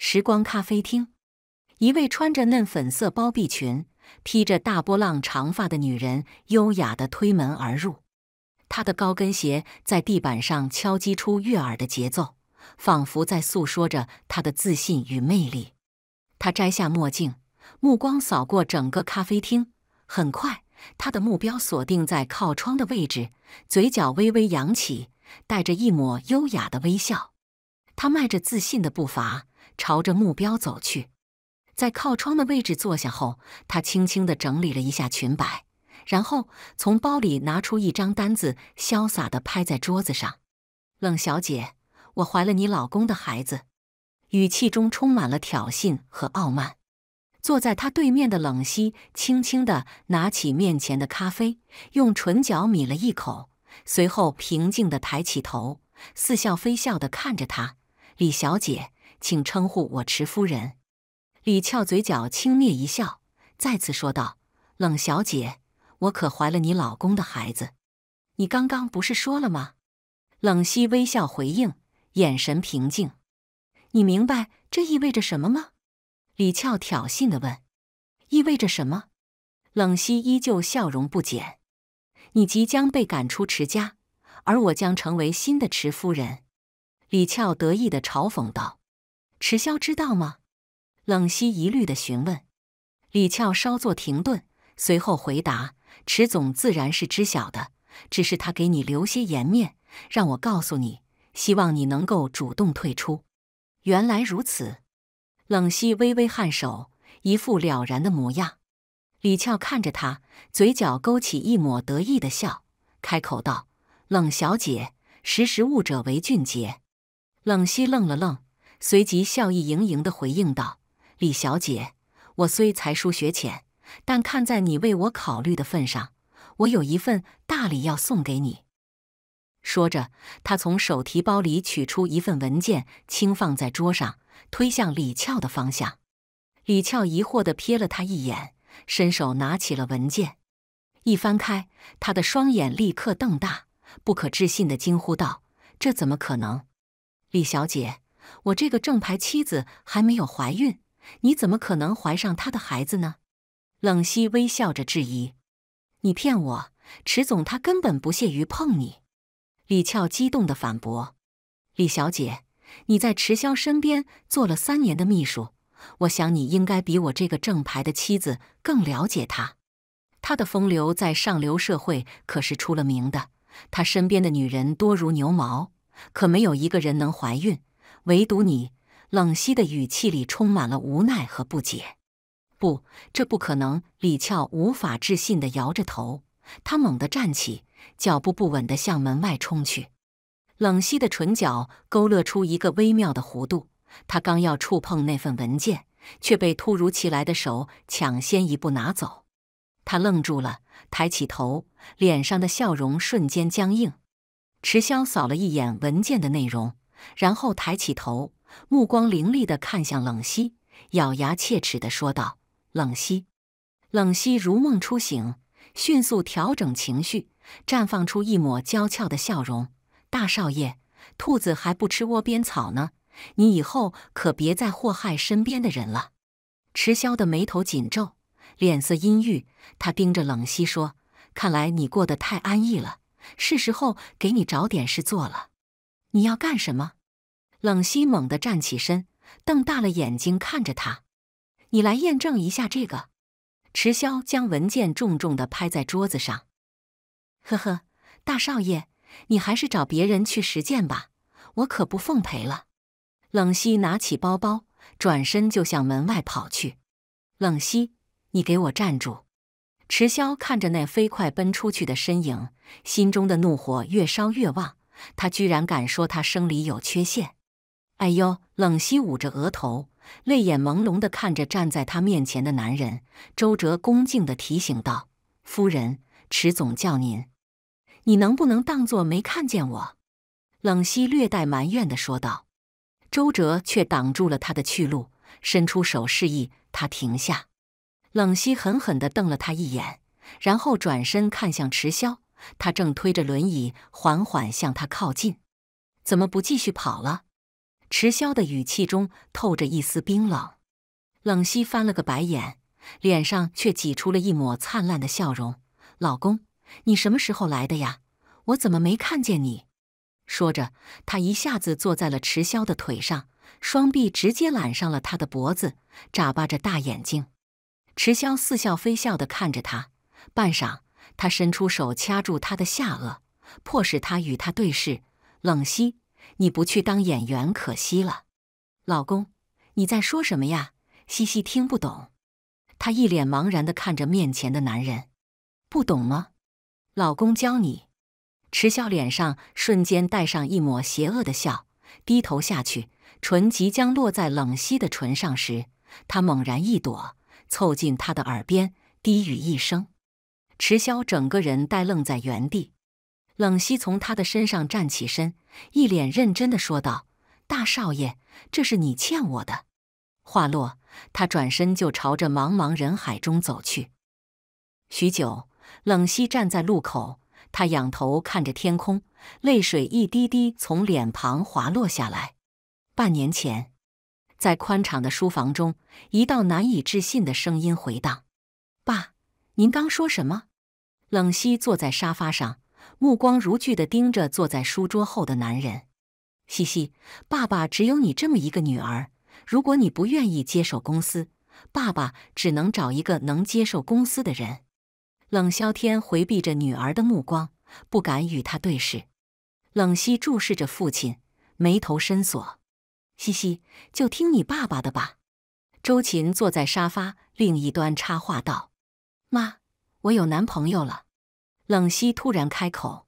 时光咖啡厅，一位穿着嫩粉色包臂裙、披着大波浪长发的女人优雅地推门而入。她的高跟鞋在地板上敲击出悦耳的节奏，仿佛在诉说着她的自信与魅力。她摘下墨镜，目光扫过整个咖啡厅，很快她的目标锁定在靠窗的位置，嘴角微微扬起，带着一抹优雅的微笑。她迈着自信的步伐。朝着目标走去，在靠窗的位置坐下后，他轻轻地整理了一下裙摆，然后从包里拿出一张单子，潇洒地拍在桌子上。冷小姐，我怀了你老公的孩子，语气中充满了挑衅和傲慢。坐在他对面的冷溪轻轻地拿起面前的咖啡，用唇角抿了一口，随后平静地抬起头，似笑非笑地看着他。李小姐。请称呼我池夫人，李俏嘴角轻蔑一笑，再次说道：“冷小姐，我可怀了你老公的孩子，你刚刚不是说了吗？”冷溪微笑回应，眼神平静。“你明白这意味着什么吗？”李俏挑衅的问。“意味着什么？”冷溪依旧笑容不减。“你即将被赶出池家，而我将成为新的池夫人。”李俏得意的嘲讽道。池潇知道吗？冷西疑虑的询问。李俏稍作停顿，随后回答：“池总自然是知晓的，只是他给你留些颜面，让我告诉你，希望你能够主动退出。”原来如此，冷西微微颔首，一副了然的模样。李俏看着他，嘴角勾起一抹得意的笑，开口道：“冷小姐，识时务者为俊杰。”冷西愣了愣。随即笑意盈盈地回应道：“李小姐，我虽才疏学浅，但看在你为我考虑的份上，我有一份大礼要送给你。”说着，他从手提包里取出一份文件，轻放在桌上，推向李俏的方向。李俏疑惑地瞥了他一眼，伸手拿起了文件，一翻开，他的双眼立刻瞪大，不可置信地惊呼道：“这怎么可能？”李小姐。我这个正牌妻子还没有怀孕，你怎么可能怀上他的孩子呢？冷溪微笑着质疑。你骗我，池总他根本不屑于碰你。李俏激动地反驳。李小姐，你在池潇身边做了三年的秘书，我想你应该比我这个正牌的妻子更了解他。他的风流在上流社会可是出了名的，他身边的女人多如牛毛，可没有一个人能怀孕。唯独你，冷溪的语气里充满了无奈和不解。不，这不可能！李俏无法置信的摇着头，他猛地站起，脚步不稳的向门外冲去。冷溪的唇角勾勒出一个微妙的弧度，他刚要触碰那份文件，却被突如其来的手抢先一步拿走。他愣住了，抬起头，脸上的笑容瞬间僵硬。池潇扫了一眼文件的内容。然后抬起头，目光凌厉地看向冷溪，咬牙切齿地说道：“冷溪。”冷溪如梦初醒，迅速调整情绪，绽放出一抹娇俏的笑容：“大少爷，兔子还不吃窝边草呢，你以后可别再祸害身边的人了。”池霄的眉头紧皱，脸色阴郁，他盯着冷溪说：“看来你过得太安逸了，是时候给你找点事做了。”你要干什么？冷西猛地站起身，瞪大了眼睛看着他。你来验证一下这个。迟霄将文件重重地拍在桌子上。呵呵，大少爷，你还是找别人去实践吧，我可不奉陪了。冷西拿起包包，转身就向门外跑去。冷西，你给我站住！迟霄看着那飞快奔出去的身影，心中的怒火越烧越旺。他居然敢说他生理有缺陷！哎呦，冷溪捂着额头，泪眼朦胧地看着站在他面前的男人。周哲恭敬地提醒道：“夫人，迟总叫您，你能不能当作没看见我？”冷溪略带埋怨地说道。周哲却挡住了他的去路，伸出手示意他停下。冷溪狠狠地瞪了他一眼，然后转身看向迟潇。他正推着轮椅缓缓向他靠近，怎么不继续跑了？迟骁的语气中透着一丝冰冷。冷溪翻了个白眼，脸上却挤出了一抹灿烂的笑容：“老公，你什么时候来的呀？我怎么没看见你？”说着，他一下子坐在了迟骁的腿上，双臂直接揽上了他的脖子，眨巴着大眼睛。迟骁似笑非笑的看着他，半晌。他伸出手掐住她的下颚，迫使她与他对视。冷西，你不去当演员可惜了。老公，你在说什么呀？西西听不懂。她一脸茫然的看着面前的男人，不懂吗？老公教你。池笑脸上瞬间带上一抹邪恶的笑，低头下去，唇即将落在冷西的唇上时，他猛然一躲，凑近他的耳边，低语一声。池潇整个人呆愣在原地，冷西从他的身上站起身，一脸认真的说道：“大少爷，这是你欠我的。”话落，他转身就朝着茫茫人海中走去。许久，冷西站在路口，他仰头看着天空，泪水一滴滴从脸庞滑落下来。半年前，在宽敞的书房中，一道难以置信的声音回荡：“爸，您刚说什么？”冷西坐在沙发上，目光如炬的盯着坐在书桌后的男人。西西，爸爸只有你这么一个女儿，如果你不愿意接手公司，爸爸只能找一个能接受公司的人。冷萧天回避着女儿的目光，不敢与她对视。冷西注视着父亲，眉头深锁。西西，就听你爸爸的吧。周琴坐在沙发另一端插话道：“妈。”我有男朋友了，冷西突然开口。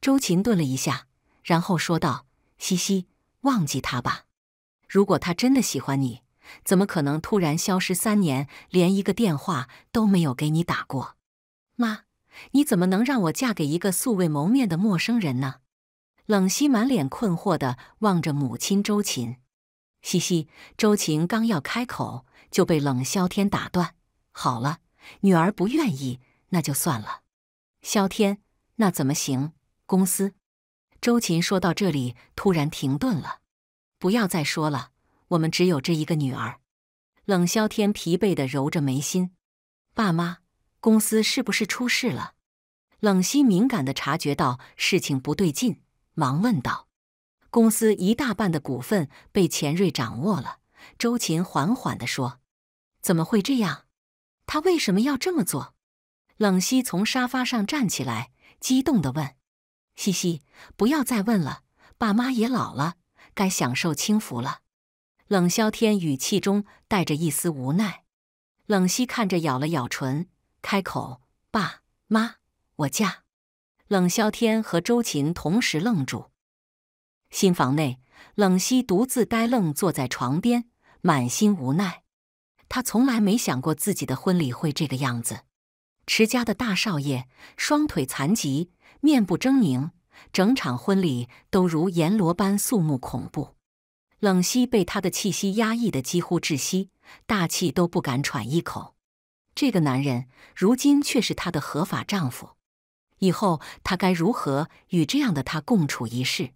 周琴顿了一下，然后说道：“西西，忘记他吧。如果他真的喜欢你，怎么可能突然消失三年，连一个电话都没有给你打过？”妈，你怎么能让我嫁给一个素未谋面的陌生人呢？”冷溪满脸困惑的望着母亲周琴。西西，周琴刚要开口，就被冷萧天打断：“好了。”女儿不愿意，那就算了。萧天，那怎么行？公司。周琴说到这里，突然停顿了。不要再说了，我们只有这一个女儿。冷萧天疲惫的揉着眉心。爸妈，公司是不是出事了？冷心敏感的察觉到事情不对劲，忙问道。公司一大半的股份被钱瑞掌握了。周琴缓缓的说。怎么会这样？他为什么要这么做？冷西从沙发上站起来，激动的问：“西西，不要再问了，爸妈也老了，该享受清福了。”冷萧天语气中带着一丝无奈。冷西看着，咬了咬唇，开口：“爸妈，我嫁。”冷萧天和周琴同时愣住。新房内，冷西独自呆愣坐在床边，满心无奈。他从来没想过自己的婚礼会这个样子，持家的大少爷双腿残疾，面部狰狞，整场婚礼都如阎罗般肃穆恐怖。冷溪被他的气息压抑得几乎窒息，大气都不敢喘一口。这个男人如今却是她的合法丈夫，以后她该如何与这样的他共处一室？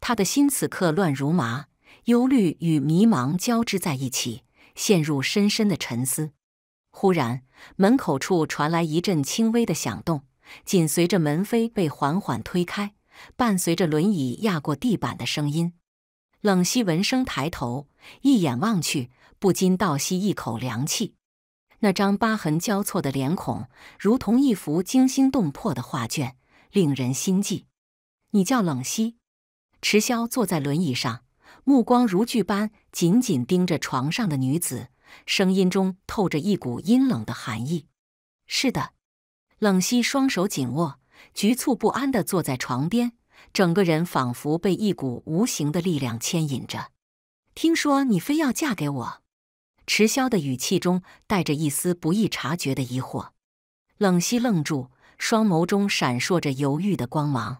他的心此刻乱如麻，忧虑与迷茫交织在一起。陷入深深的沉思，忽然门口处传来一阵轻微的响动，紧随着门扉被缓缓推开，伴随着轮椅压过地板的声音。冷溪闻声抬头，一眼望去，不禁倒吸一口凉气。那张疤痕交错的脸孔，如同一幅惊心动魄的画卷，令人心悸。你叫冷溪？迟潇坐在轮椅上。目光如炬般紧紧盯着床上的女子，声音中透着一股阴冷的寒意。是的，冷曦双手紧握，局促不安的坐在床边，整个人仿佛被一股无形的力量牵引着。听说你非要嫁给我，迟骁的语气中带着一丝不易察觉的疑惑。冷溪愣住，双眸中闪烁着犹豫的光芒。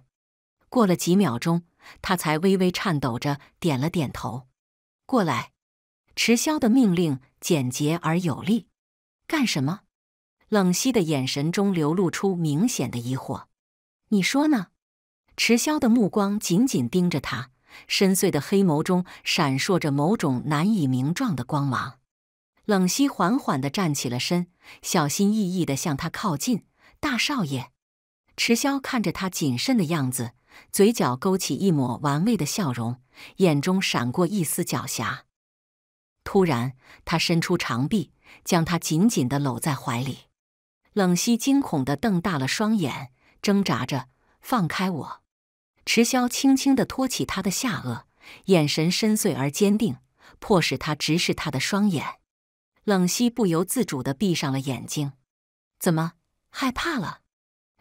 过了几秒钟。他才微微颤抖着点了点头，过来。迟骁的命令简洁而有力。干什么？冷溪的眼神中流露出明显的疑惑。你说呢？迟骁的目光紧紧盯着他，深邃的黑眸中闪烁着某种难以名状的光芒。冷溪缓缓地站起了身，小心翼翼地向他靠近。大少爷，迟骁看着他谨慎的样子。嘴角勾起一抹玩味的笑容，眼中闪过一丝狡黠。突然，他伸出长臂，将她紧紧的搂在怀里。冷溪惊恐的瞪大了双眼，挣扎着：“放开我！”池潇轻轻的托起他的下颚，眼神深邃而坚定，迫使他直视他的双眼。冷溪不由自主的闭上了眼睛。怎么，害怕了？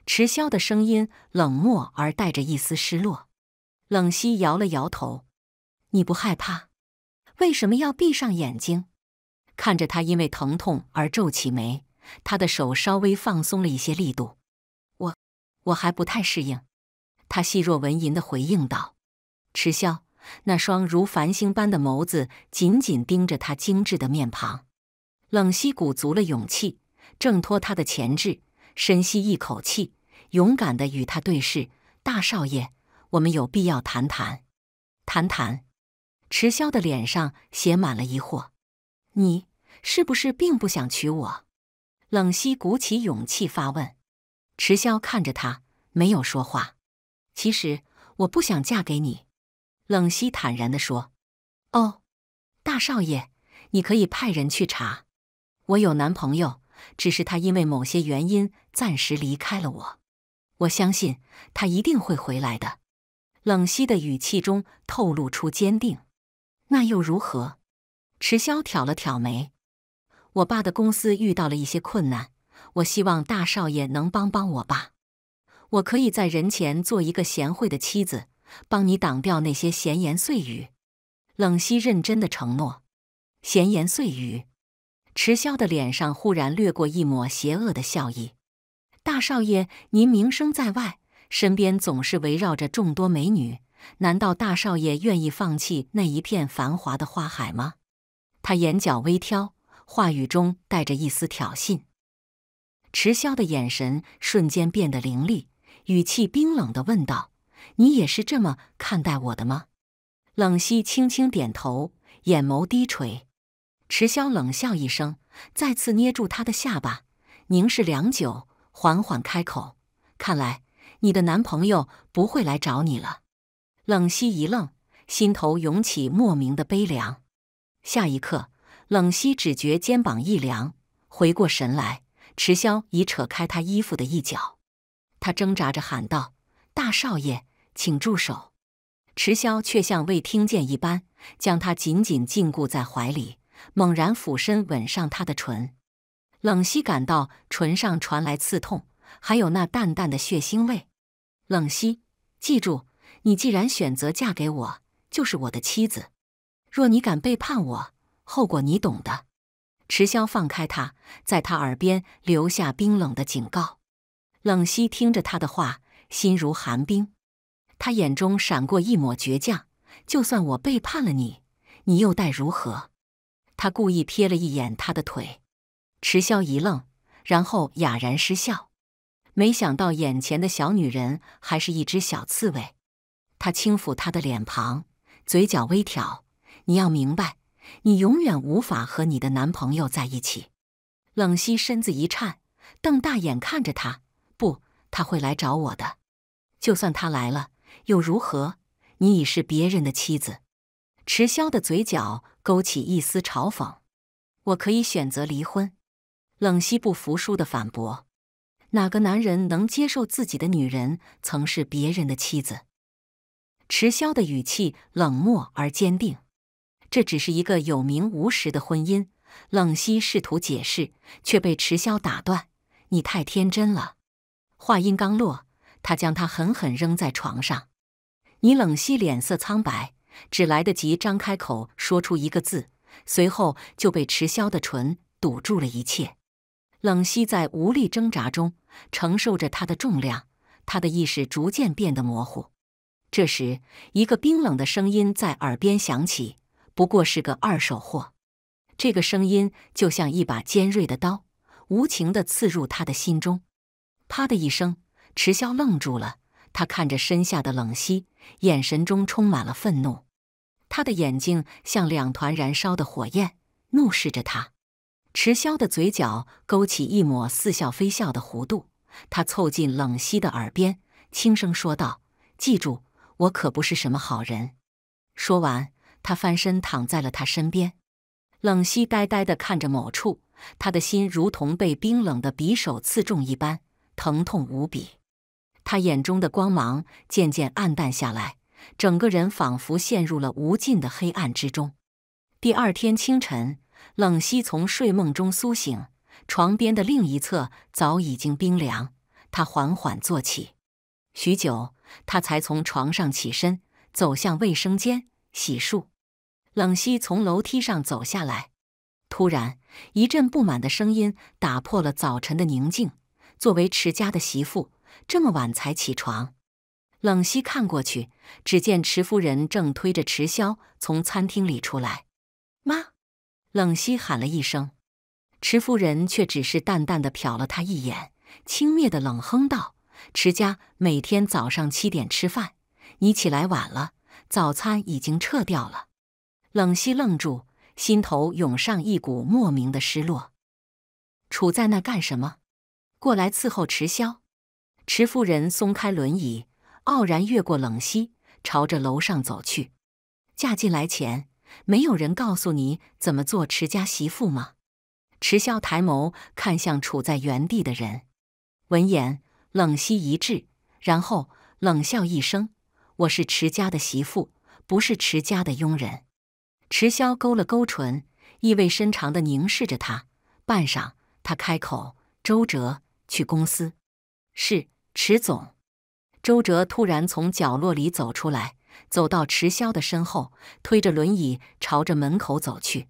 迟萧的声音冷漠而带着一丝失落，冷溪摇了摇头：“你不害怕？为什么要闭上眼睛？”看着他因为疼痛而皱起眉，他的手稍微放松了一些力度。“我……我还不太适应。”他细若蚊蝇的回应道。迟潇，那双如繁星般的眸子紧紧盯着他精致的面庞，冷溪鼓足了勇气，挣脱他的钳制，深吸一口气。勇敢地与他对视，大少爷，我们有必要谈谈。谈谈。迟骁的脸上写满了疑惑，你是不是并不想娶我？冷曦鼓起勇气发问。迟霄看着他，没有说话。其实我不想嫁给你。冷溪坦然地说。哦，大少爷，你可以派人去查。我有男朋友，只是他因为某些原因暂时离开了我。我相信他一定会回来的。冷曦的语气中透露出坚定。那又如何？迟骁挑了挑眉。我爸的公司遇到了一些困难，我希望大少爷能帮帮我爸。我可以在人前做一个贤惠的妻子，帮你挡掉那些闲言碎语。冷溪认真的承诺。闲言碎语。迟骁的脸上忽然掠过一抹邪恶的笑意。大少爷，您名声在外，身边总是围绕着众多美女。难道大少爷愿意放弃那一片繁华的花海吗？他眼角微挑，话语中带着一丝挑衅。池霄的眼神瞬间变得凌厉，语气冰冷地问道：“你也是这么看待我的吗？”冷溪轻轻点头，眼眸低垂。池霄冷笑一声，再次捏住他的下巴，凝视良久。缓缓开口：“看来你的男朋友不会来找你了。”冷溪一愣，心头涌起莫名的悲凉。下一刻，冷溪只觉肩膀一凉，回过神来，池潇已扯开他衣服的一角。他挣扎着喊道：“大少爷，请住手！”池潇却像未听见一般，将她紧紧禁锢在怀里，猛然俯身吻上她的唇。冷溪感到唇上传来刺痛，还有那淡淡的血腥味。冷溪，记住，你既然选择嫁给我，就是我的妻子。若你敢背叛我，后果你懂的。迟霄放开他，在他耳边留下冰冷的警告。冷溪听着他的话，心如寒冰。他眼中闪过一抹倔强，就算我背叛了你，你又待如何？他故意瞥了一眼他的腿。池潇一愣，然后哑然失笑。没想到眼前的小女人还是一只小刺猬。他轻抚她的脸庞，嘴角微挑：“你要明白，你永远无法和你的男朋友在一起。”冷溪身子一颤，瞪大眼看着他：“不，他会来找我的。就算他来了，又如何？你已是别人的妻子。”池潇的嘴角勾起一丝嘲讽：“我可以选择离婚。”冷西不服输的反驳：“哪个男人能接受自己的女人曾是别人的妻子？”迟骁的语气冷漠而坚定：“这只是一个有名无实的婚姻。”冷西试图解释，却被迟骁打断：“你太天真了！”话音刚落，他将他狠狠扔在床上。你冷西脸色苍白，只来得及张开口说出一个字，随后就被迟骁的唇堵住了一切。冷溪在无力挣扎中承受着他的重量，他的意识逐渐变得模糊。这时，一个冰冷的声音在耳边响起：“不过是个二手货。”这个声音就像一把尖锐的刀，无情地刺入他的心中。啪的一声，池潇愣住了，他看着身下的冷溪，眼神中充满了愤怒。他的眼睛像两团燃烧的火焰，怒视着他。池萧的嘴角勾起一抹似笑非笑的弧度，他凑近冷溪的耳边，轻声说道：“记住，我可不是什么好人。”说完，他翻身躺在了她身边。冷溪呆呆地看着某处，他的心如同被冰冷的匕首刺中一般，疼痛无比。他眼中的光芒渐渐暗淡下来，整个人仿佛陷入了无尽的黑暗之中。第二天清晨。冷溪从睡梦中苏醒，床边的另一侧早已经冰凉。他缓缓坐起，许久，他才从床上起身，走向卫生间洗漱。冷溪从楼梯上走下来，突然一阵不满的声音打破了早晨的宁静。作为池家的媳妇，这么晚才起床。冷溪看过去，只见池夫人正推着迟潇从餐厅里出来。妈。冷溪喊了一声，池夫人却只是淡淡的瞟了他一眼，轻蔑的冷哼道：“池家每天早上七点吃饭，你起来晚了，早餐已经撤掉了。”冷溪愣住，心头涌上一股莫名的失落。杵在那干什么？过来伺候迟萧。池夫人松开轮椅，傲然越过冷溪，朝着楼上走去。嫁进来前。没有人告诉你怎么做持家媳妇吗？池笑抬眸看向处在原地的人，闻言冷息一滞，然后冷笑一声：“我是持家的媳妇，不是持家的佣人。”池潇勾了勾唇，意味深长地凝视着他，半晌，他开口：“周哲，去公司。”“是，池总。”周哲突然从角落里走出来。走到迟骁的身后，推着轮椅朝着门口走去。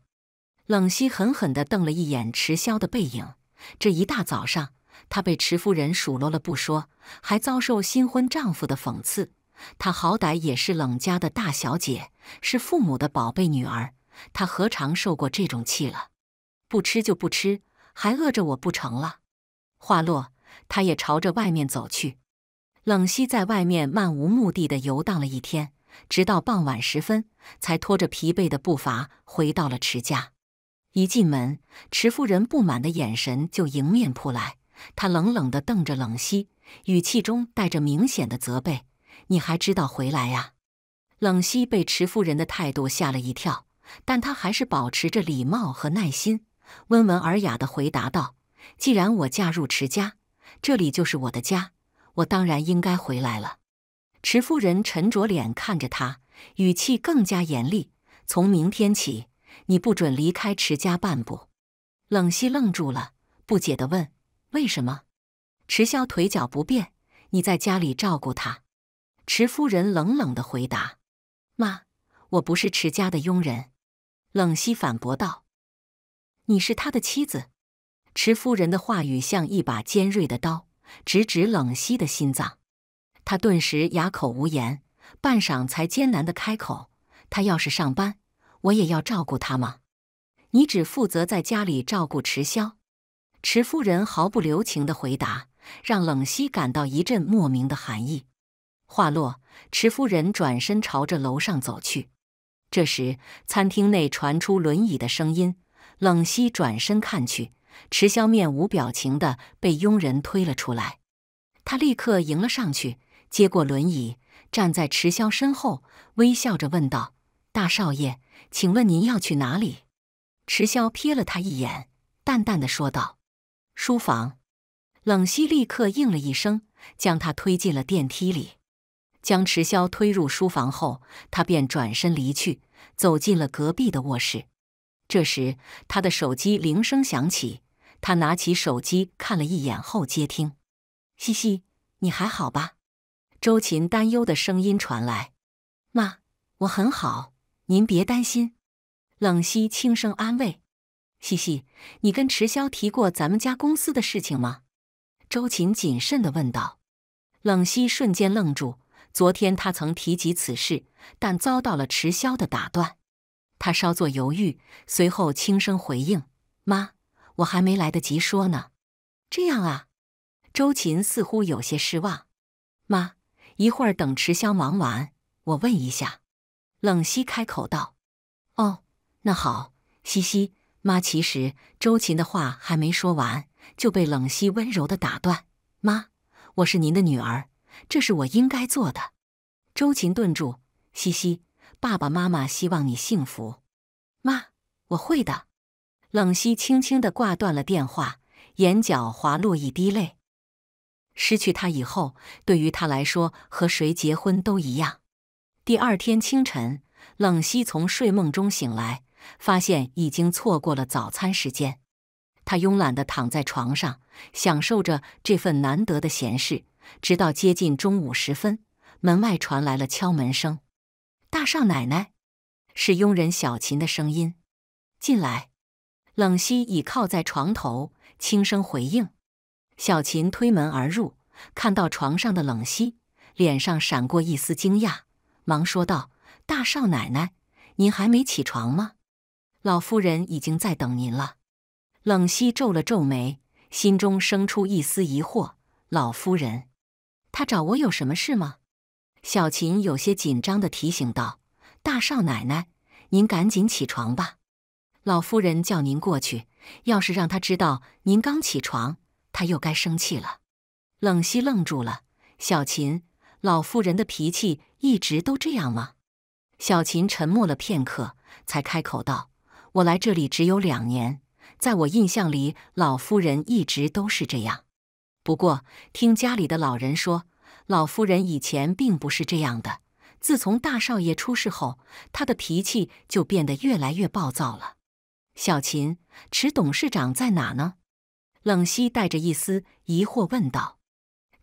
冷西狠狠地瞪了一眼迟骁的背影。这一大早上，她被迟夫人数落了不说，还遭受新婚丈夫的讽刺。她好歹也是冷家的大小姐，是父母的宝贝女儿，她何尝受过这种气了？不吃就不吃，还饿着我不成了？话落，她也朝着外面走去。冷溪在外面漫无目的的游荡了一天。直到傍晚时分，才拖着疲惫的步伐回到了池家。一进门，池夫人不满的眼神就迎面扑来，她冷冷地瞪着冷溪，语气中带着明显的责备：“你还知道回来呀？”冷溪被池夫人的态度吓了一跳，但她还是保持着礼貌和耐心，温文尔雅地回答道：“既然我嫁入池家，这里就是我的家，我当然应该回来了。”池夫人沉着脸看着他，语气更加严厉：“从明天起，你不准离开池家半步。”冷西愣住了，不解的问：“为什么？”池潇腿脚不便，你在家里照顾他。”池夫人冷冷的回答。“妈，我不是池家的佣人。”冷西反驳道。“你是他的妻子。”池夫人的话语像一把尖锐的刀，直指冷西的心脏。他顿时哑口无言，半晌才艰难的开口：“他要是上班，我也要照顾他吗？”你只负责在家里照顾迟骁。”池夫人毫不留情的回答，让冷西感到一阵莫名的寒意。话落，池夫人转身朝着楼上走去。这时，餐厅内传出轮椅的声音，冷西转身看去，池骁面无表情的被佣人推了出来，他立刻迎了上去。接过轮椅，站在迟霄身后，微笑着问道：“大少爷，请问您要去哪里？”迟霄瞥了他一眼，淡淡的说道：“书房。”冷西立刻应了一声，将他推进了电梯里。将迟霄推入书房后，他便转身离去，走进了隔壁的卧室。这时，他的手机铃声响起，他拿起手机看了一眼后接听：“西西，你还好吧？”周琴担忧的声音传来：“妈，我很好，您别担心。”冷溪轻声安慰：“西西，你跟迟潇提过咱们家公司的事情吗？”周琴谨慎地问道。冷溪瞬间愣住。昨天他曾提及此事，但遭到了迟潇的打断。他稍作犹豫，随后轻声回应：“妈，我还没来得及说呢。”这样啊，周琴似乎有些失望：“妈。”一会儿等迟骁忙完，我问一下。冷溪开口道：“哦，那好，西西妈。”其实周琴的话还没说完，就被冷西温柔的打断：“妈，我是您的女儿，这是我应该做的。”周琴顿住：“西西，爸爸妈妈希望你幸福。”妈，我会的。冷西轻轻的挂断了电话，眼角滑落一滴泪。失去他以后，对于他来说和谁结婚都一样。第二天清晨，冷溪从睡梦中醒来，发现已经错过了早餐时间。他慵懒地躺在床上，享受着这份难得的闲适，直到接近中午时分，门外传来了敲门声。大少奶奶，是佣人小琴的声音。进来。冷溪倚靠在床头，轻声回应。小琴推门而入，看到床上的冷溪，脸上闪过一丝惊讶，忙说道：“大少奶奶，您还没起床吗？老夫人已经在等您了。”冷溪皱了皱眉，心中生出一丝疑惑：“老夫人，她找我有什么事吗？”小琴有些紧张的提醒道：“大少奶奶，您赶紧起床吧，老夫人叫您过去。要是让她知道您刚起床……”他又该生气了，冷西愣住了。小琴，老夫人的脾气一直都这样吗？小琴沉默了片刻，才开口道：“我来这里只有两年，在我印象里，老夫人一直都是这样。不过，听家里的老人说，老夫人以前并不是这样的。自从大少爷出事后，她的脾气就变得越来越暴躁了。”小琴，迟董事长在哪呢？冷西带着一丝疑惑问道：“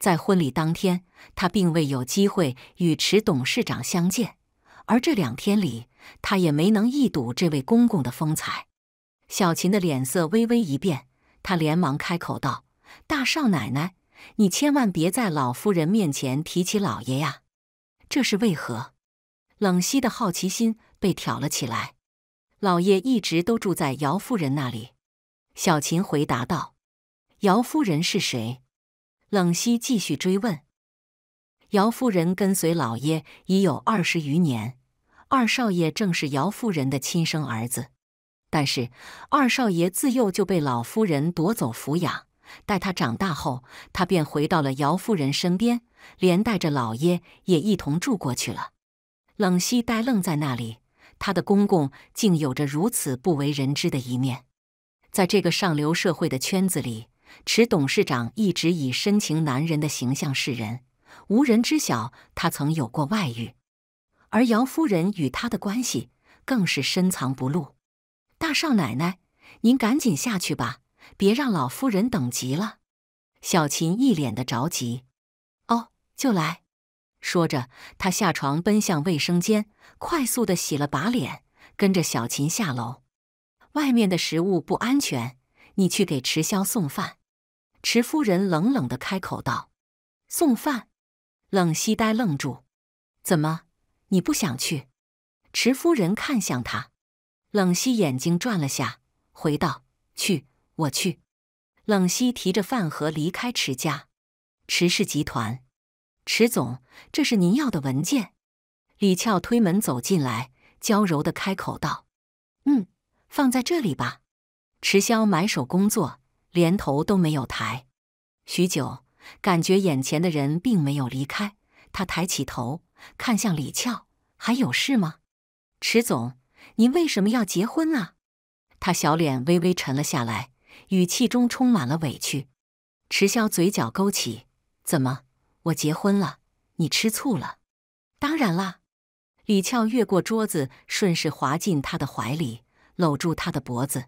在婚礼当天，他并未有机会与池董事长相见，而这两天里，他也没能一睹这位公公的风采。”小琴的脸色微微一变，他连忙开口道：“大少奶奶，你千万别在老夫人面前提起老爷呀，这是为何？”冷西的好奇心被挑了起来。“老爷一直都住在姚夫人那里。”小琴回答道。姚夫人是谁？冷西继续追问。姚夫人跟随老爷已有二十余年，二少爷正是姚夫人的亲生儿子。但是二少爷自幼就被老夫人夺走抚养，待他长大后，他便回到了姚夫人身边，连带着老爷也一同住过去了。冷西呆愣在那里，他的公公竟有着如此不为人知的一面，在这个上流社会的圈子里。池董事长一直以深情男人的形象示人，无人知晓他曾有过外遇，而姚夫人与他的关系更是深藏不露。大少奶奶，您赶紧下去吧，别让老夫人等急了。小琴一脸的着急。哦，就来。说着，他下床奔向卫生间，快速的洗了把脸，跟着小琴下楼。外面的食物不安全，你去给池潇送饭。池夫人冷冷的开口道：“送饭。”冷西呆愣住，“怎么？你不想去？”池夫人看向他，冷西眼睛转了下，回道：“去，我去。”冷西提着饭盒离开池家。池氏集团，池总，这是您要的文件。李俏推门走进来，娇柔的开口道：“嗯，放在这里吧。”池潇埋手工作。连头都没有抬，许久，感觉眼前的人并没有离开。他抬起头看向李俏，还有事吗？池总，你为什么要结婚啊？他小脸微微沉了下来，语气中充满了委屈。池潇嘴角勾起，怎么，我结婚了，你吃醋了？当然啦！李俏越过桌子，顺势滑进他的怀里，搂住他的脖子。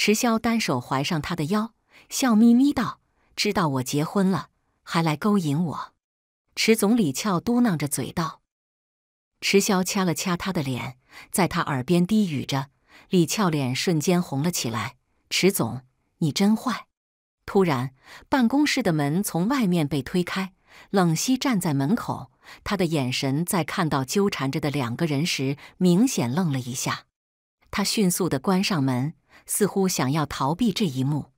池潇单手环上他的腰，笑眯眯道：“知道我结婚了，还来勾引我。”池总李俏嘟囔着嘴道：“池潇掐了掐他的脸，在他耳边低语着。”李俏脸瞬间红了起来。“池总，你真坏！”突然，办公室的门从外面被推开，冷溪站在门口，他的眼神在看到纠缠着的两个人时明显愣了一下，他迅速的关上门。似乎想要逃避这一幕，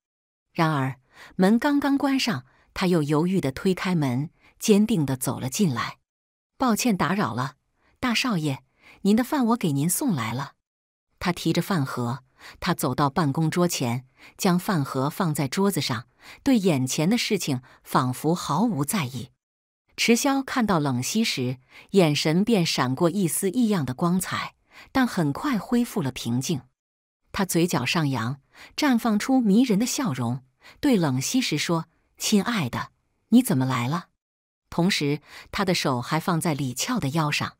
然而门刚刚关上，他又犹豫的推开门，坚定的走了进来。抱歉打扰了，大少爷，您的饭我给您送来了。他提着饭盒，他走到办公桌前，将饭盒放在桌子上，对眼前的事情仿佛毫无在意。迟潇看到冷溪时，眼神便闪过一丝异样的光彩，但很快恢复了平静。他嘴角上扬，绽放出迷人的笑容，对冷西石说：“亲爱的，你怎么来了？”同时，他的手还放在李俏的腰上。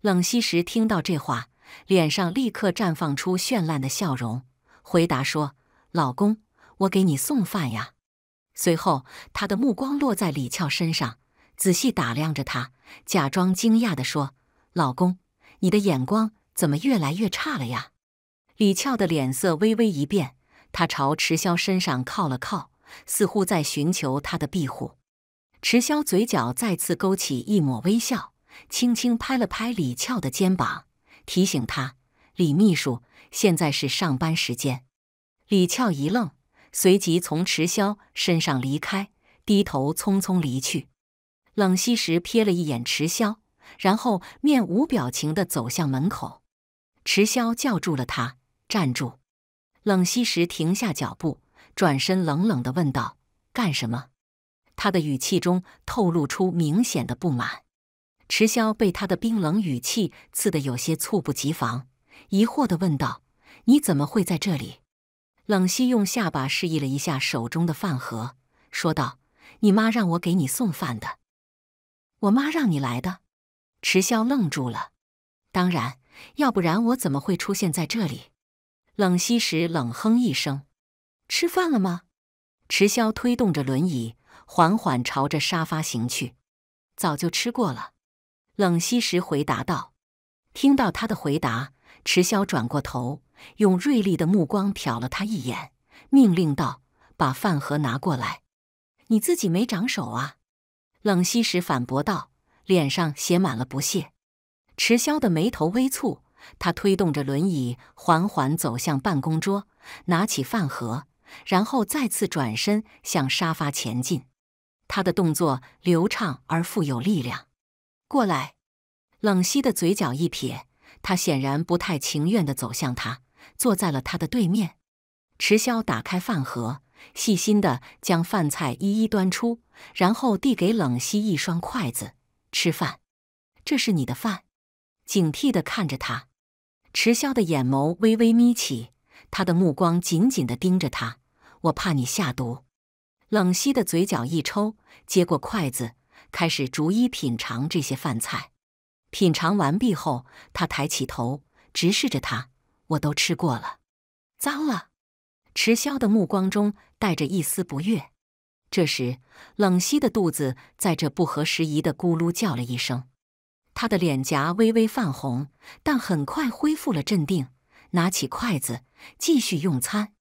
冷西石听到这话，脸上立刻绽放出绚烂的笑容，回答说：“老公，我给你送饭呀。”随后，他的目光落在李俏身上，仔细打量着她，假装惊讶的说：“老公，你的眼光怎么越来越差了呀？”李俏的脸色微微一变，她朝迟骁身上靠了靠，似乎在寻求他的庇护。迟骁嘴角再次勾起一抹微笑，轻轻拍了拍李俏的肩膀，提醒她：“李秘书，现在是上班时间。”李俏一愣，随即从迟骁身上离开，低头匆匆离去。冷西时瞥了一眼迟骁，然后面无表情地走向门口。迟骁叫住了他。站住！冷西石停下脚步，转身冷冷的问道：“干什么？”他的语气中透露出明显的不满。迟骁被他的冰冷语气刺得有些猝不及防，疑惑的问道：“你怎么会在这里？”冷西用下巴示意了一下手中的饭盒，说道：“你妈让我给你送饭的。”“我妈让你来的？”迟骁愣住了。“当然，要不然我怎么会出现在这里？”冷西石冷哼一声：“吃饭了吗？”迟骁推动着轮椅，缓缓朝着沙发行去。“早就吃过了。”冷西石回答道。听到他的回答，迟骁转过头，用锐利的目光瞟了他一眼，命令道：“把饭盒拿过来！你自己没长手啊？”冷西石反驳道，脸上写满了不屑。迟骁的眉头微蹙。他推动着轮椅，缓缓走向办公桌，拿起饭盒，然后再次转身向沙发前进。他的动作流畅而富有力量。过来，冷西的嘴角一撇，他显然不太情愿地走向他，坐在了他的对面。迟潇打开饭盒，细心地将饭菜一一端出，然后递给冷西一双筷子。吃饭，这是你的饭。警惕地看着他。迟骁的眼眸微微眯起，他的目光紧紧地盯着他。我怕你下毒。冷溪的嘴角一抽，接过筷子，开始逐一品尝这些饭菜。品尝完毕后，他抬起头，直视着他：“我都吃过了。”脏了。迟骁的目光中带着一丝不悦。这时，冷溪的肚子在这不合时宜的咕噜叫了一声。他的脸颊微微泛红，但很快恢复了镇定，拿起筷子继续用餐。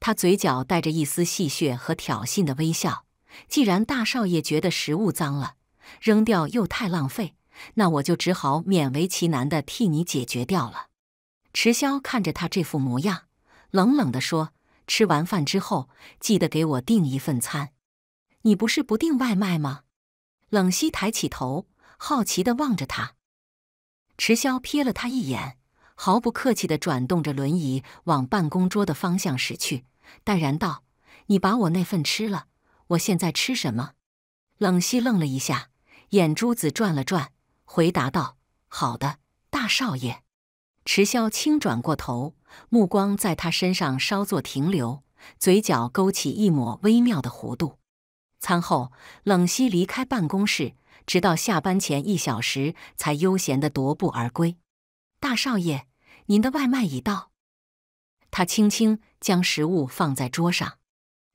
他嘴角带着一丝戏谑和挑衅的微笑。既然大少爷觉得食物脏了，扔掉又太浪费，那我就只好勉为其难地替你解决掉了。迟骁看着他这副模样，冷冷地说：“吃完饭之后，记得给我订一份餐。你不是不订外卖吗？”冷溪抬起头。好奇的望着他，迟骁瞥了他一眼，毫不客气的转动着轮椅往办公桌的方向驶去，淡然道：“你把我那份吃了，我现在吃什么？”冷西愣了一下，眼珠子转了转，回答道：“好的，大少爷。”迟骁轻转过头，目光在他身上稍作停留，嘴角勾起一抹微妙的弧度。餐后，冷西离开办公室。直到下班前一小时，才悠闲地踱步而归。大少爷，您的外卖已到。他轻轻将食物放在桌上，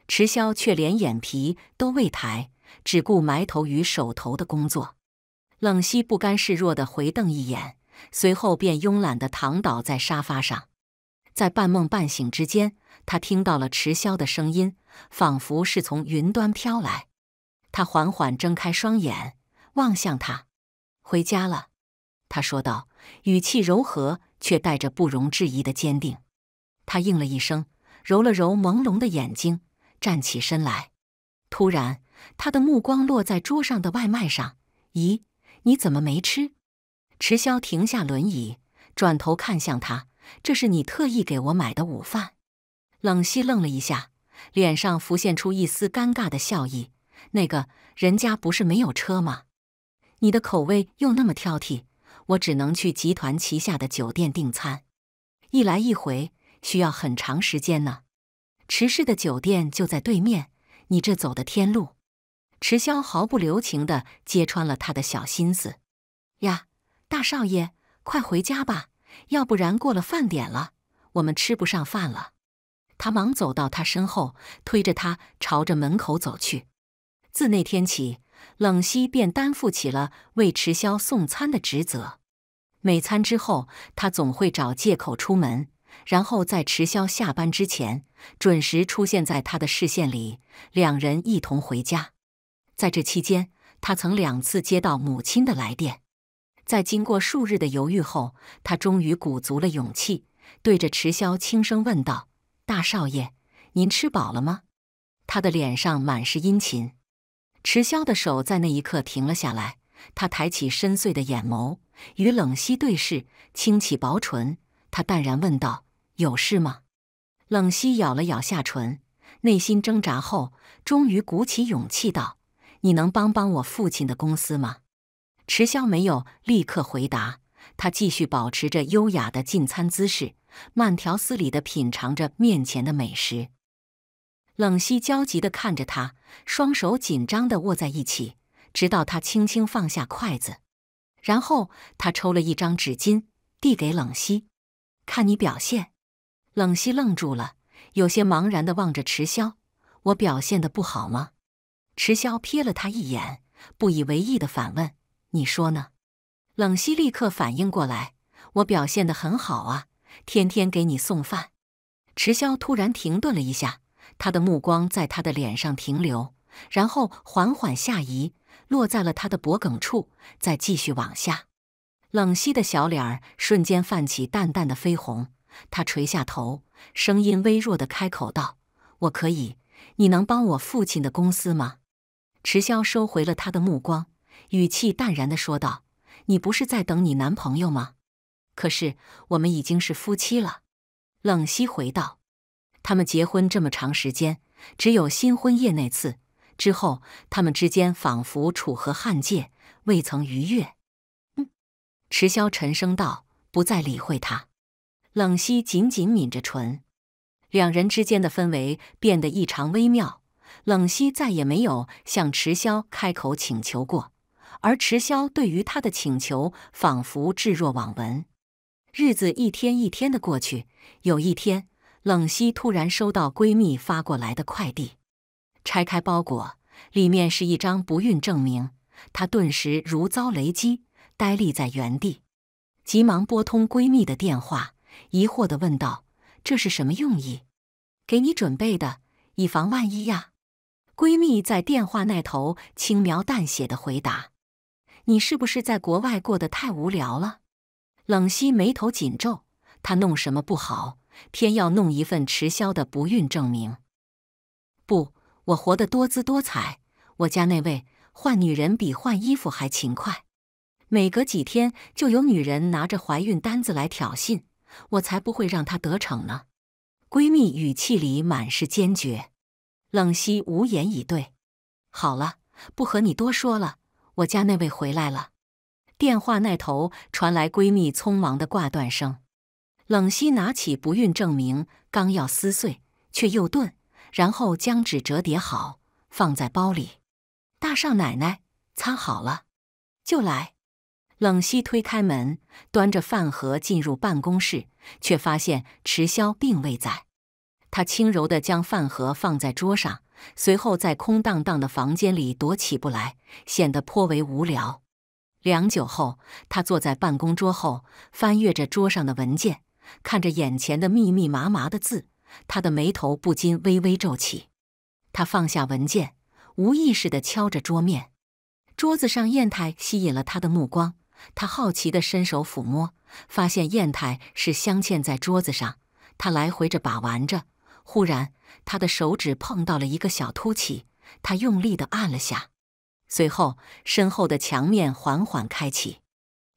迟骁却连眼皮都未抬，只顾埋头于手头的工作。冷溪不甘示弱地回瞪一眼，随后便慵懒地躺倒在沙发上。在半梦半醒之间，他听到了迟潇的声音，仿佛是从云端飘来。他缓缓睁开双眼。望向他，回家了，他说道，语气柔和却带着不容置疑的坚定。他应了一声，揉了揉朦胧的眼睛，站起身来。突然，他的目光落在桌上的外卖上，“咦，你怎么没吃？”迟骁停下轮椅，转头看向他，“这是你特意给我买的午饭。”冷溪愣了一下，脸上浮现出一丝尴尬的笑意。“那个人家不是没有车吗？”你的口味又那么挑剔，我只能去集团旗下的酒店订餐，一来一回需要很长时间呢。池氏的酒店就在对面，你这走的天路。池潇毫不留情的揭穿了他的小心思。呀，大少爷，快回家吧，要不然过了饭点了，我们吃不上饭了。他忙走到他身后，推着他朝着门口走去。自那天起。冷溪便担负起了为迟骁送餐的职责。每餐之后，他总会找借口出门，然后在迟骁下班之前准时出现在他的视线里，两人一同回家。在这期间，他曾两次接到母亲的来电。在经过数日的犹豫后，他终于鼓足了勇气，对着迟骁轻声问道：“大少爷，您吃饱了吗？”他的脸上满是殷勤。池骁的手在那一刻停了下来，他抬起深邃的眼眸，与冷溪对视，轻启薄唇，他淡然问道：“有事吗？”冷溪咬了咬下唇，内心挣扎后，终于鼓起勇气道：“你能帮帮我父亲的公司吗？”池骁没有立刻回答，他继续保持着优雅的进餐姿势，慢条斯理地品尝着面前的美食。冷西焦急的看着他，双手紧张的握在一起，直到他轻轻放下筷子，然后他抽了一张纸巾递给冷西，看你表现。冷西愣住了，有些茫然的望着迟骁：“我表现的不好吗？”迟骁瞥了他一眼，不以为意的反问：“你说呢？”冷西立刻反应过来：“我表现的很好啊，天天给你送饭。”迟骁突然停顿了一下。他的目光在他的脸上停留，然后缓缓下移，落在了他的脖颈处，再继续往下。冷西的小脸儿瞬间泛起淡淡的绯红，他垂下头，声音微弱的开口道：“我可以，你能帮我父亲的公司吗？”迟骁收回了他的目光，语气淡然的说道：“你不是在等你男朋友吗？可是我们已经是夫妻了。”冷西回道。他们结婚这么长时间，只有新婚夜那次之后，他们之间仿佛楚河汉界，未曾逾越。嗯，迟潇沉声道，不再理会他。冷溪紧紧抿着唇，两人之间的氛围变得异常微妙。冷溪再也没有向迟潇开口请求过，而迟潇对于他的请求仿佛置若罔闻。日子一天一天的过去，有一天。冷西突然收到闺蜜发过来的快递，拆开包裹，里面是一张不孕证明。她顿时如遭雷击，呆立在原地，急忙拨通闺蜜的电话，疑惑地问道：“这是什么用意？给你准备的，以防万一呀。”闺蜜在电话那头轻描淡写的回答：“你是不是在国外过得太无聊了？”冷西眉头紧皱，她弄什么不好？偏要弄一份迟销的不孕证明。不，我活得多姿多彩。我家那位换女人比换衣服还勤快，每隔几天就有女人拿着怀孕单子来挑衅，我才不会让她得逞呢。闺蜜语气里满是坚决。冷溪无言以对。好了，不和你多说了。我家那位回来了。电话那头传来闺蜜匆忙的挂断声。冷西拿起不孕证明，刚要撕碎，却又顿，然后将纸折叠好，放在包里。大少奶奶，擦好了，就来。冷西推开门，端着饭盒进入办公室，却发现迟潇并未在。他轻柔地将饭盒放在桌上，随后在空荡荡的房间里躲起不来，显得颇为无聊。良久后，他坐在办公桌后，翻阅着桌上的文件。看着眼前的密密麻麻的字，他的眉头不禁微微皱起。他放下文件，无意识地敲着桌面。桌子上砚台吸引了他的目光，他好奇地伸手抚摸，发现砚台是镶嵌在桌子上。他来回着把玩着，忽然他的手指碰到了一个小凸起，他用力地按了下，随后身后的墙面缓缓开启。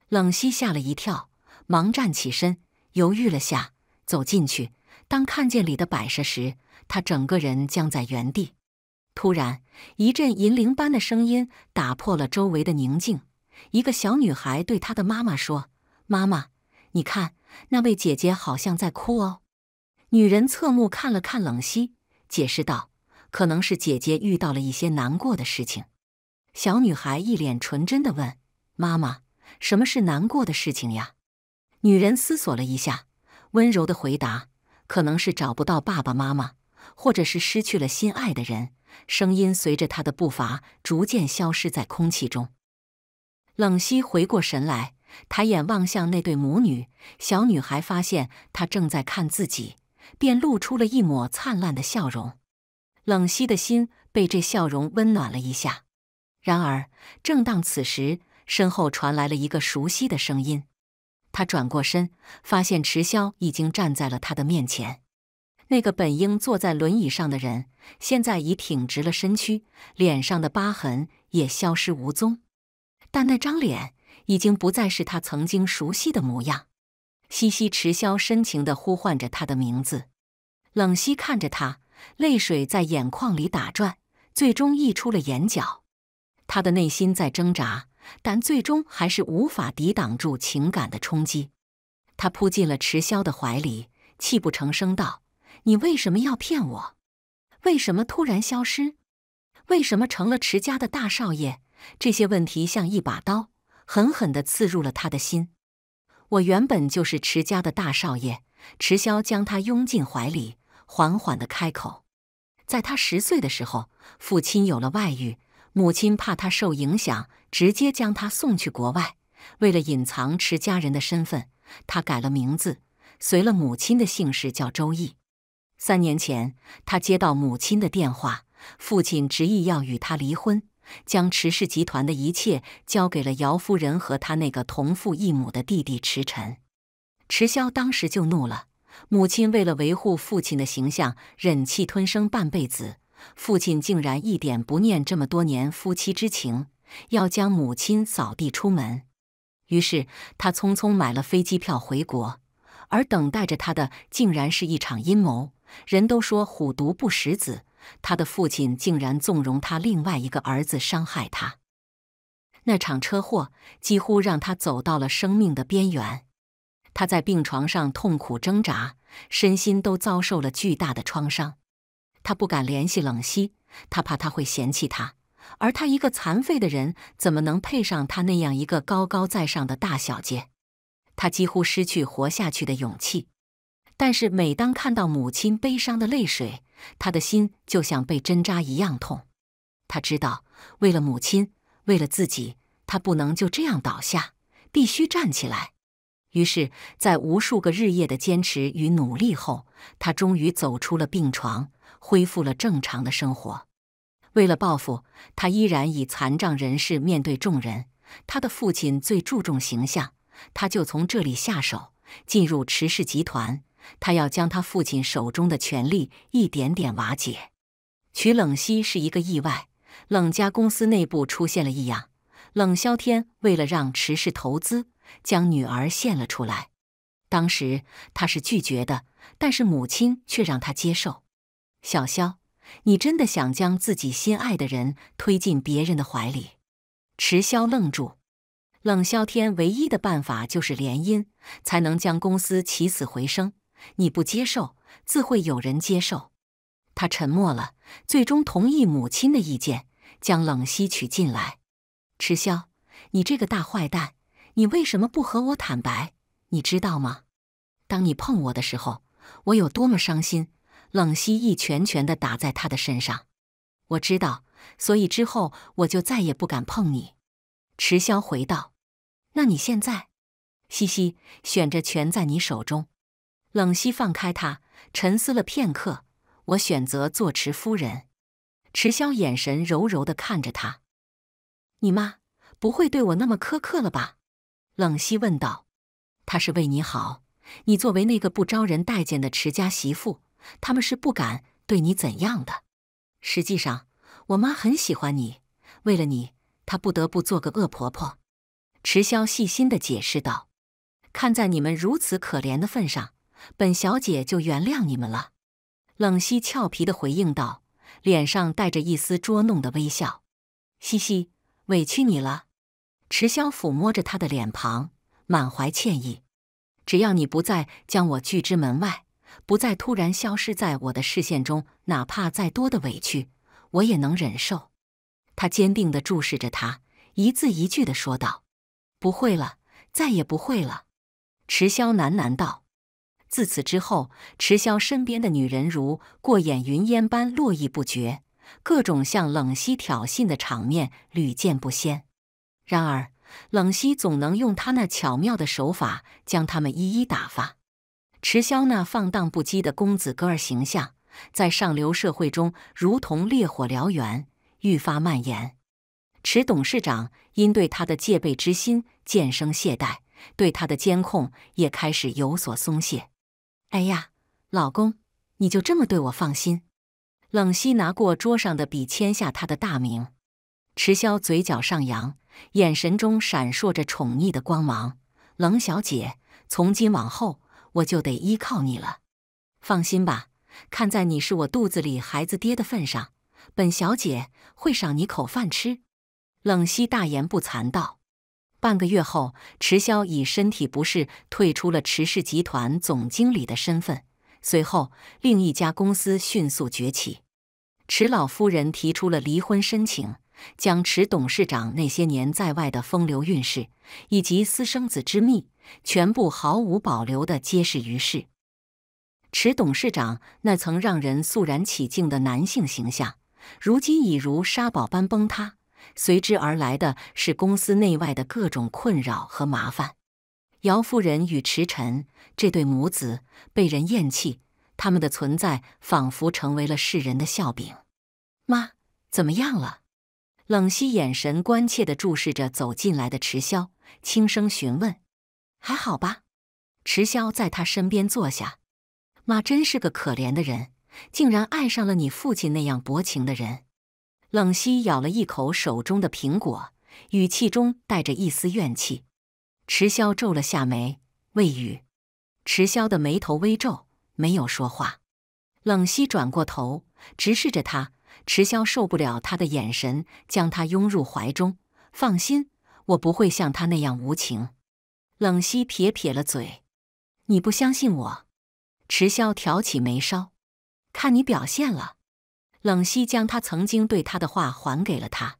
冷溪吓了一跳，忙站起身。犹豫了下，走进去。当看见里的摆设时，他整个人僵在原地。突然，一阵银铃般的声音打破了周围的宁静。一个小女孩对她的妈妈说：“妈妈，你看，那位姐姐好像在哭哦。”女人侧目看了看冷溪，解释道：“可能是姐姐遇到了一些难过的事情。”小女孩一脸纯真的问：“妈妈，什么是难过的事情呀？”女人思索了一下，温柔的回答：“可能是找不到爸爸妈妈，或者是失去了心爱的人。”声音随着她的步伐逐渐消失在空气中。冷溪回过神来，抬眼望向那对母女。小女孩发现她正在看自己，便露出了一抹灿烂的笑容。冷溪的心被这笑容温暖了一下。然而，正当此时，身后传来了一个熟悉的声音。他转过身，发现迟骁已经站在了他的面前。那个本应坐在轮椅上的人，现在已挺直了身躯，脸上的疤痕也消失无踪。但那张脸已经不再是他曾经熟悉的模样。西西，迟骁深情地呼唤着他的名字。冷西看着他，泪水在眼眶里打转，最终溢出了眼角。他的内心在挣扎。但最终还是无法抵挡住情感的冲击，他扑进了池潇的怀里，泣不成声道：“你为什么要骗我？为什么突然消失？为什么成了池家的大少爷？”这些问题像一把刀，狠狠地刺入了他的心。我原本就是池家的大少爷，池潇将他拥进怀里，缓缓地开口：“在他十岁的时候，父亲有了外遇。”母亲怕他受影响，直接将他送去国外。为了隐藏持家人的身份，他改了名字，随了母亲的姓氏，叫周易。三年前，他接到母亲的电话，父亲执意要与他离婚，将池氏集团的一切交给了姚夫人和他那个同父异母的弟弟池晨、池骁。当时就怒了，母亲为了维护父亲的形象，忍气吞声半辈子。父亲竟然一点不念这么多年夫妻之情，要将母亲扫地出门。于是他匆匆买了飞机票回国，而等待着他的竟然是一场阴谋。人都说虎毒不食子，他的父亲竟然纵容他另外一个儿子伤害他。那场车祸几乎让他走到了生命的边缘，他在病床上痛苦挣扎，身心都遭受了巨大的创伤。他不敢联系冷溪，他怕他会嫌弃他。而他一个残废的人，怎么能配上他那样一个高高在上的大小姐？他几乎失去活下去的勇气。但是每当看到母亲悲伤的泪水，他的心就像被针扎一样痛。他知道，为了母亲，为了自己，他不能就这样倒下，必须站起来。于是，在无数个日夜的坚持与努力后，他终于走出了病床。恢复了正常的生活。为了报复，他依然以残障人士面对众人。他的父亲最注重形象，他就从这里下手。进入池氏集团，他要将他父亲手中的权力一点点瓦解。娶冷西是一个意外，冷家公司内部出现了异样。冷萧天为了让池氏投资，将女儿献了出来。当时他是拒绝的，但是母亲却让他接受。小肖，你真的想将自己心爱的人推进别人的怀里？迟霄愣住。冷萧天唯一的办法就是联姻，才能将公司起死回生。你不接受，自会有人接受。他沉默了，最终同意母亲的意见，将冷曦娶进来。迟霄，你这个大坏蛋，你为什么不和我坦白？你知道吗？当你碰我的时候，我有多么伤心！冷西一拳拳地打在他的身上，我知道，所以之后我就再也不敢碰你。池霄回道：“那你现在？”西西，选着权在你手中。冷西放开他，沉思了片刻：“我选择做池夫人。”池霄眼神柔柔地看着他：“你妈不会对我那么苛刻了吧？”冷西问道：“她是为你好，你作为那个不招人待见的池家媳妇。”他们是不敢对你怎样的。实际上，我妈很喜欢你，为了你，她不得不做个恶婆婆。池潇细心地解释道：“看在你们如此可怜的份上，本小姐就原谅你们了。”冷溪俏皮地回应道，脸上带着一丝捉弄的微笑：“嘻嘻，委屈你了。”池潇抚摸着她的脸庞，满怀歉意：“只要你不再将我拒之门外。”不再突然消失在我的视线中，哪怕再多的委屈，我也能忍受。他坚定的注视着他，一字一句的说道：“不会了，再也不会了。”迟骁喃喃道。自此之后，迟骁身边的女人如过眼云烟般络绎不绝，各种向冷溪挑衅的场面屡见不鲜。然而，冷溪总能用他那巧妙的手法将他们一一打发。池骁那放荡不羁的公子哥儿形象，在上流社会中如同烈火燎原，愈发蔓延。池董事长因对他的戒备之心渐生懈怠，对他的监控也开始有所松懈。哎呀，老公，你就这么对我？放心。冷溪拿过桌上的笔，签下他的大名。池骁嘴角上扬，眼神中闪烁着宠溺的光芒。冷小姐，从今往后。我就得依靠你了，放心吧，看在你是我肚子里孩子爹的份上，本小姐会赏你口饭吃。”冷西大言不惭道。半个月后，池潇以身体不适退出了池氏集团总经理的身份，随后另一家公司迅速崛起。池老夫人提出了离婚申请。将池董事长那些年在外的风流韵事以及私生子之秘，全部毫无保留地揭示于世。池董事长那曾让人肃然起敬的男性形象，如今已如沙堡般崩塌。随之而来的是公司内外的各种困扰和麻烦。姚夫人与池晨这对母子被人厌弃，他们的存在仿佛成为了世人的笑柄。妈，怎么样了？冷溪眼神关切的注视着走进来的迟骁，轻声询问：“还好吧？”迟骁在他身边坐下。妈真是个可怜的人，竟然爱上了你父亲那样薄情的人。冷溪咬了一口手中的苹果，语气中带着一丝怨气。迟骁皱了下眉，未语。迟骁的眉头微皱，没有说话。冷溪转过头，直视着他。迟潇受不了他的眼神，将他拥入怀中。放心，我不会像他那样无情。冷西撇撇了嘴：“你不相信我？”迟骁挑起眉梢：“看你表现了。”冷西将他曾经对他的话还给了他。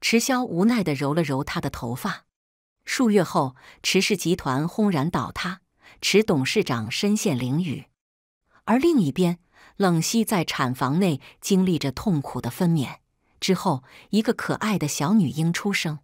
迟骁无奈的揉了揉他的头发。数月后，迟氏集团轰然倒塌，迟董事长身陷囹圄。而另一边。冷西在产房内经历着痛苦的分娩，之后，一个可爱的小女婴出生。